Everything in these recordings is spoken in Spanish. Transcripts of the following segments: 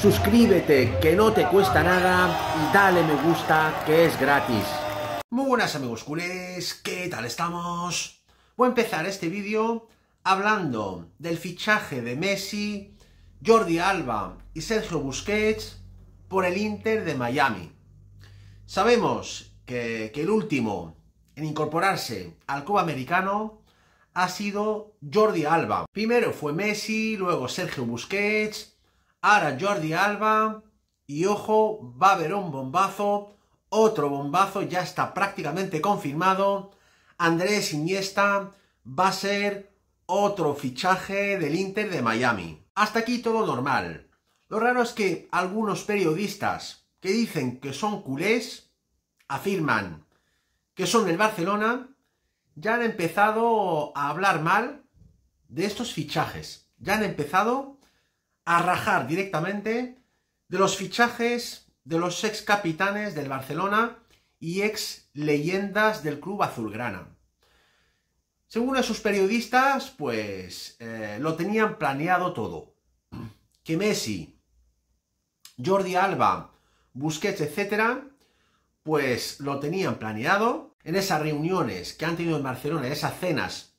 suscríbete que no te cuesta nada y dale me gusta que es gratis. Muy buenas amigos culés, ¿qué tal estamos? Voy a empezar este vídeo hablando del fichaje de Messi, Jordi Alba y Sergio Busquets por el Inter de Miami. Sabemos que, el último en incorporarse al club americano ha sido Jordi Alba. Primero fue Messi, luego Sergio Busquets, Ahora Jordi Alba. Y ojo, va a haber un bombazo. Otro bombazo ya está prácticamente confirmado. Andrés Iniesta va a ser otro fichaje del Inter de Miami. Hasta aquí todo normal. Lo raro es que algunos periodistas que dicen que son culés afirman que son del Barcelona ya han empezado a hablar mal de estos fichajes. Ya han empezado a rajar directamente de los fichajes de los ex capitanes del Barcelona y ex leyendas del club azulgrana. Según a sus periodistas, pues eh, lo tenían planeado todo. Que Messi, Jordi Alba, Busquets, etcétera, pues lo tenían planeado en esas reuniones que han tenido en Barcelona, esas cenas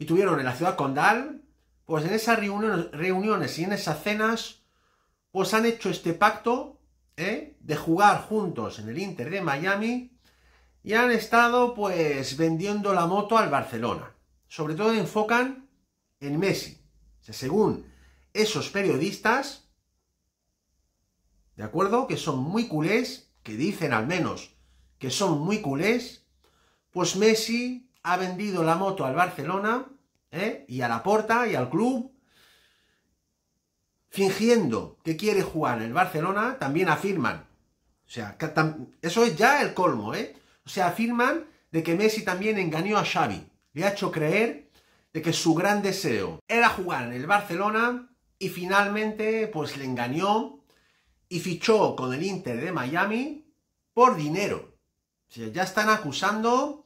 y tuvieron en la ciudad condal, pues en esas reuniones y en esas cenas, pues han hecho este pacto ¿eh? de jugar juntos en el Inter de Miami y han estado pues vendiendo la moto al Barcelona. Sobre todo enfocan en Messi. según esos periodistas, ¿de acuerdo? Que son muy culés, que dicen al menos que son muy culés, pues Messi ha vendido la moto al Barcelona ¿Eh? y a la porta y al club, fingiendo que quiere jugar en el Barcelona, también afirman. O sea, eso es ya el colmo, ¿eh? O sea, afirman de que Messi también engañó a Xavi. Le ha hecho creer de que su gran deseo era jugar en el Barcelona y finalmente pues le engañó y fichó con el Inter de Miami por dinero. O sea, ya están acusando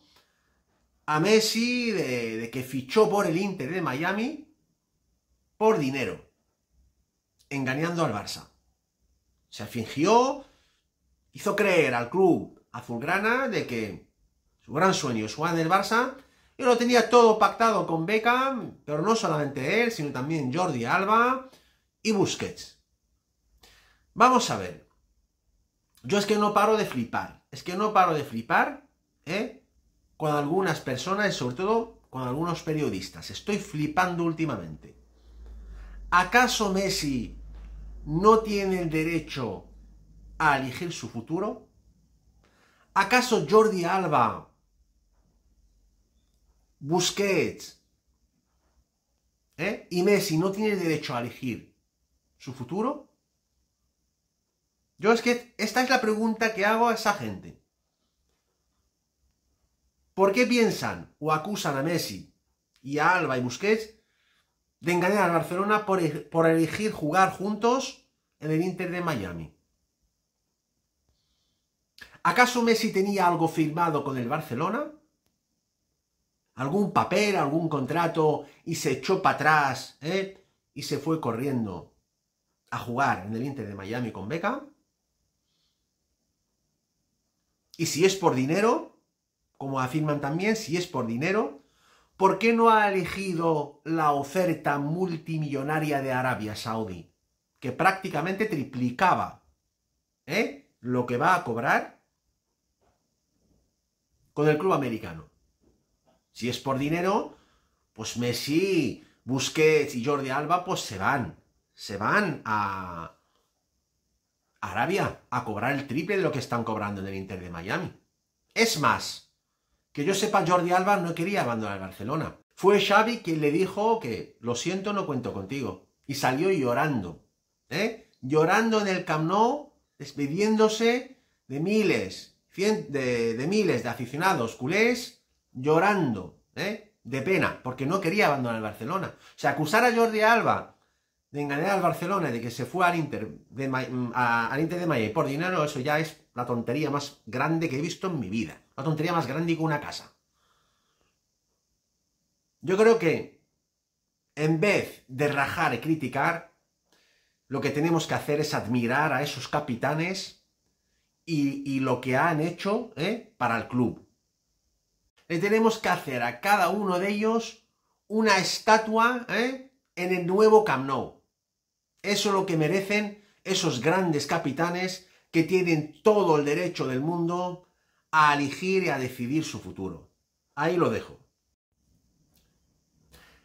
a Messi de, que fichó por el Inter de Miami por dinero, engañando al Barça. Se fingió, hizo creer al club azulgrana de que su gran sueño es jugar el Barça. Yo lo tenía todo pactado con Beckham, pero no solamente él, sino también Jordi Alba y Busquets. Vamos a ver. Yo es que no paro de flipar. Es que no paro de flipar, ¿eh? con algunas personas y sobre todo con algunos periodistas. Estoy flipando últimamente. ¿Acaso Messi no tiene el derecho a elegir su futuro? ¿Acaso Jordi Alba, Busquets eh, y Messi no tienen derecho a elegir su futuro? Yo es que esta es la pregunta que hago a esa gente. ¿Por qué piensan o acusan a Messi y a Alba y Busquets de engañar al Barcelona e-, por, elegir jugar juntos en el Inter de Miami? ¿Acaso Messi tenía algo firmado con el Barcelona? ¿Algún papel, algún contrato y se echó para atrás eh, y se fue corriendo a jugar en el Inter de Miami con beca? ¿Y si es por dinero? como afirman también, si es por dinero, ¿por qué no ha elegido la oferta multimillonaria de Arabia Saudí, que prácticamente triplicaba ¿eh? lo que va a cobrar con el club americano? Si es por dinero, pues Messi, Busquets y Jordi Alba, pues se van. Se van a Arabia a cobrar el triple de lo que están cobrando en el Inter de Miami. Es más, que yo sepa, Jordi Alba no quería abandonar Barcelona. Fue Xavi quien le dijo que, lo siento, no cuento contigo. Y salió llorando, ¿eh? Llorando en el Camp Nou, despidiéndose de miles, de, miles de aficionados culés, llorando, ¿eh? De pena, porque no quería abandonar Barcelona. O sea, acusar a Jordi Alba de engañar al Barcelona, de que se fue al Inter de, Ma Inter de por dinero, eso ya es la tontería más grande que he visto en mi vida. La tontería más grande que una casa. Yo creo que en vez de rajar y criticar, lo que tenemos que hacer es admirar a esos capitanes y, lo que han hecho ¿eh? para el club. Le tenemos que hacer a cada uno de ellos una estatua ¿eh? en el nuevo Camp Nou. Eso es lo que merecen esos grandes capitanes que tienen todo el derecho del mundo a elegir y a decidir su futuro. Ahí lo dejo.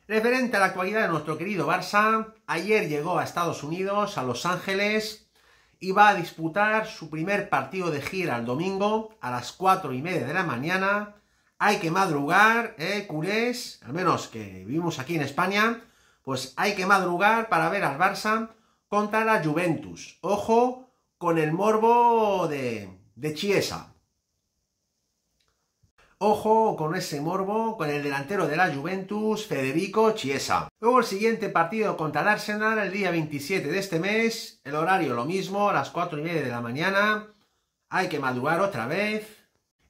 Referente a la actualidad de nuestro querido Barça, ayer llegó a Estados Unidos, a Los Ángeles, y va a disputar su primer partido de gira el domingo a las cuatro y media de la mañana. Hay que madrugar, ¿eh, culés? Al menos que vivimos aquí en España, pues hay que madrugar para ver al Barça contra la Juventus. Ojo, con el morbo de, Chiesa. Ojo con ese morbo, con el delantero de la Juventus, Federico Chiesa. Luego el siguiente partido contra el Arsenal, el día 27 de este mes. El horario lo mismo, a las 4 y media de la mañana. Hay que madurar otra vez.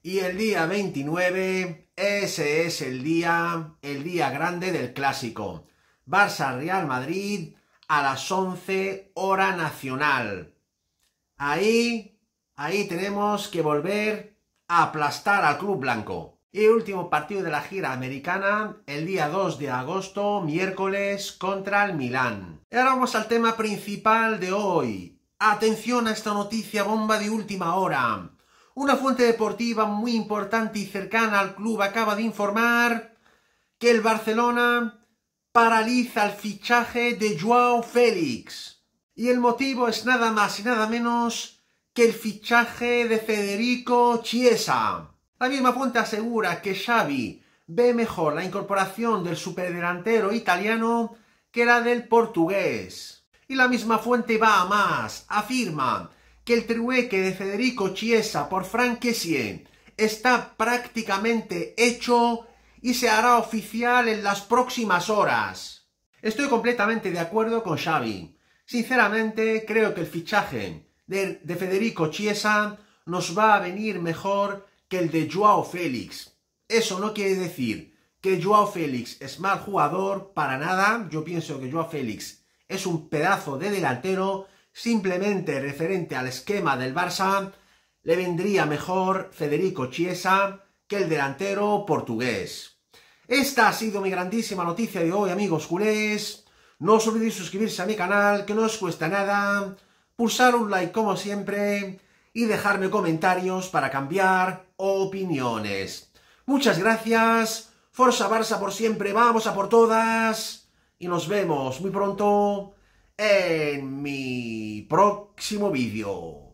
Y el día 29, ese es el día, el día grande del clásico. Barça-Real Madrid a las 11 hora nacional. Ahí, ahí tenemos que volver a aplastar al Club Blanco. Y último partido de la gira americana, el día 2 de agosto, miércoles, contra el Milán. Y ahora vamos al tema principal de hoy. Atención a esta noticia bomba de última hora. Una fuente deportiva muy importante y cercana al club acaba de informar que el Barcelona paraliza el fichaje de Joao Félix. Y el motivo es nada más y nada menos que el fichaje de Federico Chiesa. La misma fuente asegura que Xavi ve mejor la incorporación del superdelantero italiano que la del portugués. Y la misma fuente va a más, afirma que el trueque de Federico Chiesa por Kessie está prácticamente hecho y se hará oficial en las próximas horas. Estoy completamente de acuerdo con Xavi. Sinceramente, creo que el fichaje de, Federico Chiesa nos va a venir mejor que el de Joao Félix. Eso no quiere decir que Joao Félix es mal jugador, para nada. Yo pienso que Joao Félix es un pedazo de delantero, simplemente referente al esquema del Barça, le vendría mejor Federico Chiesa que el delantero portugués. Esta ha sido mi grandísima noticia de hoy, amigos culés. No os olvidéis suscribirse a mi canal, que no os cuesta nada, pulsar un like como siempre y dejarme comentarios para cambiar opiniones. Muchas gracias, Forza Barça por siempre, vamos a por todas y nos vemos muy pronto en mi próximo vídeo.